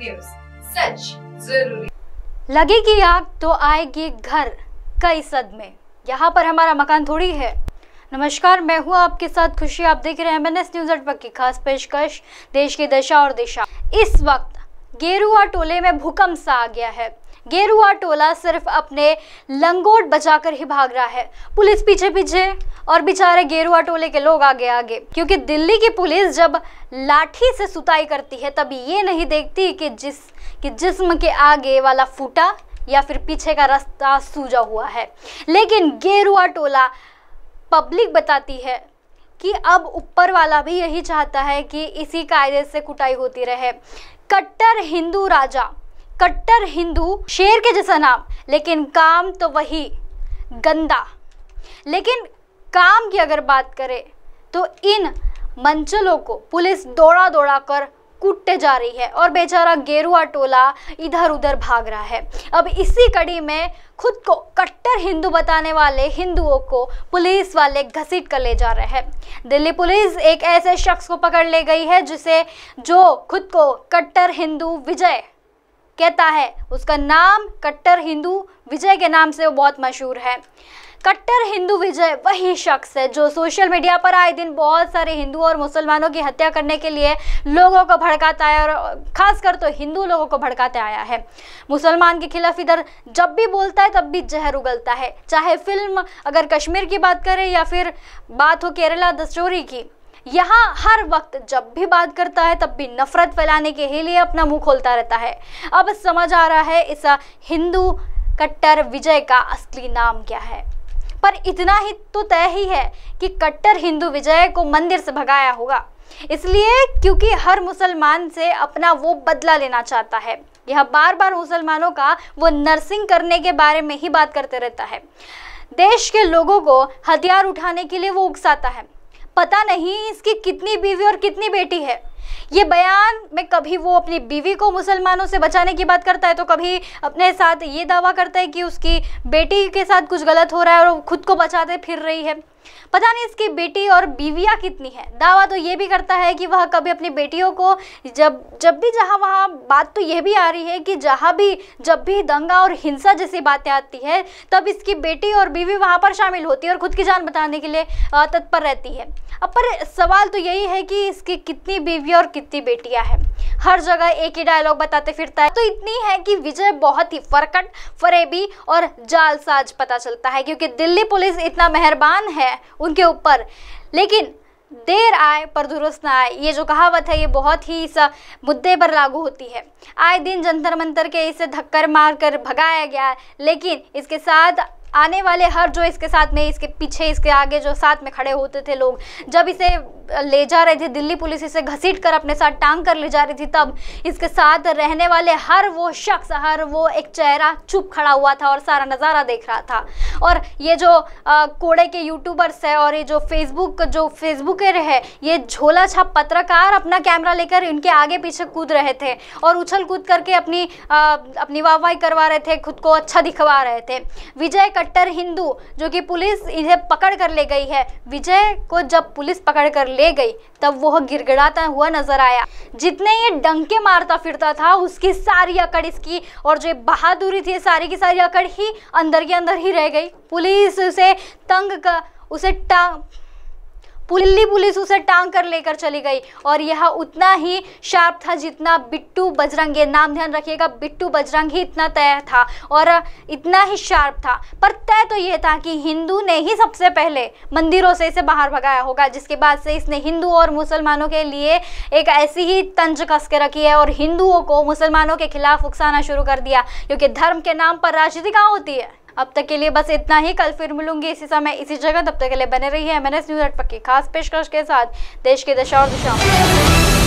सच जरूरी लगेगी आग तो आएगी घर कई सदमे यहाँ पर हमारा मकान थोड़ी है नमस्कार मैं हूँ आपके साथ खुशी आप देख रहे हैं न्यूज नेटवर्क की खास पेशकश देश की दशा और दिशा इस वक्त गेरुआ टोले में भूकंप सा आ गया है गेरुआ टोला सिर्फ अपने लंगोट बचाकर ही भाग रहा है पुलिस पीछे पीछे और बेचारे गेरुआ टोले के लोग आगे आगे क्योंकि दिल्ली की पुलिस जब लाठी से सुताई करती है तब ये नहीं देखती कि जिस कि जिस्म के आगे वाला फूटा या फिर पीछे का रास्ता सूजा हुआ है लेकिन गेरुआ टोला पब्लिक बताती है कि अब ऊपर वाला भी यही चाहता है कि इसी कायदे से कुटाई होती रहे कट्टर हिंदू राजा कट्टर हिंदू शेर के जैसा नाम लेकिन काम तो वही गंदा लेकिन काम की अगर बात करें तो इन मंचलों को पुलिस दौड़ा दौड़ा कर कूटते जा रही है और बेचारा गेरुआ टोला इधर उधर भाग रहा है अब इसी कड़ी में खुद को कट्टर हिंदू बताने वाले हिंदुओं को पुलिस वाले घसीट कर ले जा रहे हैं दिल्ली पुलिस एक ऐसे शख्स को पकड़ ले गई है जिसे जो खुद को कट्टर हिंदू विजय कहता है उसका नाम कट्टर हिंदू विजय के नाम से वो बहुत मशहूर है कट्टर हिंदू विजय वही शख्स है जो सोशल मीडिया पर आए दिन बहुत सारे हिंदू और मुसलमानों की हत्या करने के लिए लोगों को भड़काता है और खासकर तो हिंदू लोगों को भड़काते आया है मुसलमान के खिलाफ इधर जब भी बोलता है तब भी जहर उगलता है चाहे फिल्म अगर कश्मीर की बात करें या फिर बात हो केरला द स्टोरी की यहाँ हर वक्त जब भी बात करता है तब भी नफरत फैलाने के ही लिए अपना मुंह खोलता रहता है अब समझ आ रहा है इस हिंदू कट्टर विजय का असली नाम क्या है पर इतना ही तो तय ही है कि कट्टर हिंदू विजय को मंदिर से भगाया होगा इसलिए क्योंकि हर मुसलमान से अपना वो बदला लेना चाहता है यह बार बार मुसलमानों का वो नर्सिंग करने के बारे में ही बात करते रहता है देश के लोगों को हथियार उठाने के लिए वो उकसाता है पता नहीं इसकी कितनी बीवी और कितनी बेटी है ये बयान में कभी वो अपनी बीवी को मुसलमानों से बचाने की बात करता है तो कभी अपने साथ ये दावा करता है कि उसकी बेटी के साथ कुछ गलत हो रहा है और खुद को बचाते फिर रही है पता नहीं इसकी बेटी और बीविया कितनी है दावा तो ये भी करता है कि वह कभी अपनी बेटियों को जब जब भी जहाँ वहाँ बात तो यह भी आ रही है कि जहाँ भी जब भी दंगा और हिंसा जैसी बातें आती है तब इसकी बेटी और बीवी वहाँ पर शामिल होती है और खुद की जान बताने के लिए तत्पर रहती है अब पर सवाल तो यही है कि इसकी कितनी बीवी और कितनी बेटियाँ हैं हर जगह एक ही डायलॉग बताते फिरता है तो इतनी है कि विजय बहुत ही फरकट फरेबी और जालसाज पता चलता है क्योंकि दिल्ली पुलिस इतना मेहरबान है उनके ऊपर लेकिन देर आए पर दुरुस्त ना आए ये जो कहावत है ये बहुत ही इस मुद्दे पर लागू होती है आए दिन जंतर मंतर के इसे धक्कर मार कर भगाया गया लेकिन इसके साथ आने वाले हर जो इसके साथ में इसके पीछे इसके आगे जो साथ में खड़े होते थे लोग जब इसे ले जा रहे थे दिल्ली पुलिस इसे घसीट कर अपने साथ टांग कर ले जा रही थी तब इसके साथ रहने वाले हर वो शख्स हर वो एक चेहरा चुप खड़ा हुआ था और सारा नज़ारा देख रहा था और ये जो कोड़े के यूट्यूबर्स है और ये जो फेसबुक जो फेसबुकर है ये झोला छाप पत्रकार अपना कैमरा लेकर इनके आगे पीछे कूद रहे थे और उछल कूद करके अपनी आ, अपनी वाहवाही करवा रहे थे खुद को अच्छा दिखवा रहे थे विजय कट्टर हिंदू जो कि पुलिस इन्हें पकड़ कर ले गई है विजय को जब पुलिस पकड़ कर ले ले गई तब वह गिरगड़ाता हुआ नजर आया जितने ये डंके मारता फिरता था उसकी सारी अकड़ इसकी और जो बहादुरी थी सारी की सारी अकड़ ही अंदर के अंदर ही रह गई पुलिस उसे तंग कर उसे टांग दिल्ली पुलिस उसे टांग कर लेकर चली गई और यह उतना ही शार्प था जितना बिट्टू बजरंग ये नाम ध्यान रखिएगा बिट्टू बजरंग ही इतना तय था और इतना ही शार्प था पर तय तो यह था कि हिंदू ने ही सबसे पहले मंदिरों से इसे बाहर भगाया होगा जिसके बाद से इसने हिंदू और मुसलमानों के लिए एक ऐसी ही तंज कस के रखी है और हिंदुओं को मुसलमानों के खिलाफ उकसाना शुरू कर दिया क्योंकि धर्म के नाम पर राजनीति कहाँ होती है अब तक के लिए बस इतना ही कल फिर मिलूंगी इसी समय इसी जगह तब तक के लिए बने रही है एम न्यूज़ नेटवर्क की खास पेशकश के साथ देश की दशा और दिशा